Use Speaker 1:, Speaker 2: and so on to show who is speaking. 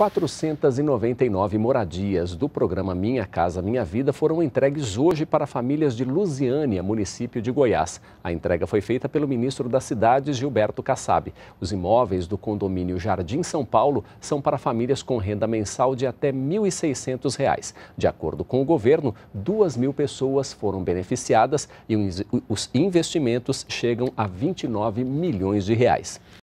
Speaker 1: 499 moradias do programa Minha Casa Minha Vida foram entregues hoje para famílias de Lusiânia, município de Goiás. A entrega foi feita pelo ministro das Cidades, Gilberto Kassab. Os imóveis do condomínio Jardim São Paulo são para famílias com renda mensal de até R$ 1.600. De acordo com o governo, 2 mil pessoas foram beneficiadas e os investimentos chegam a 29 milhões de reais.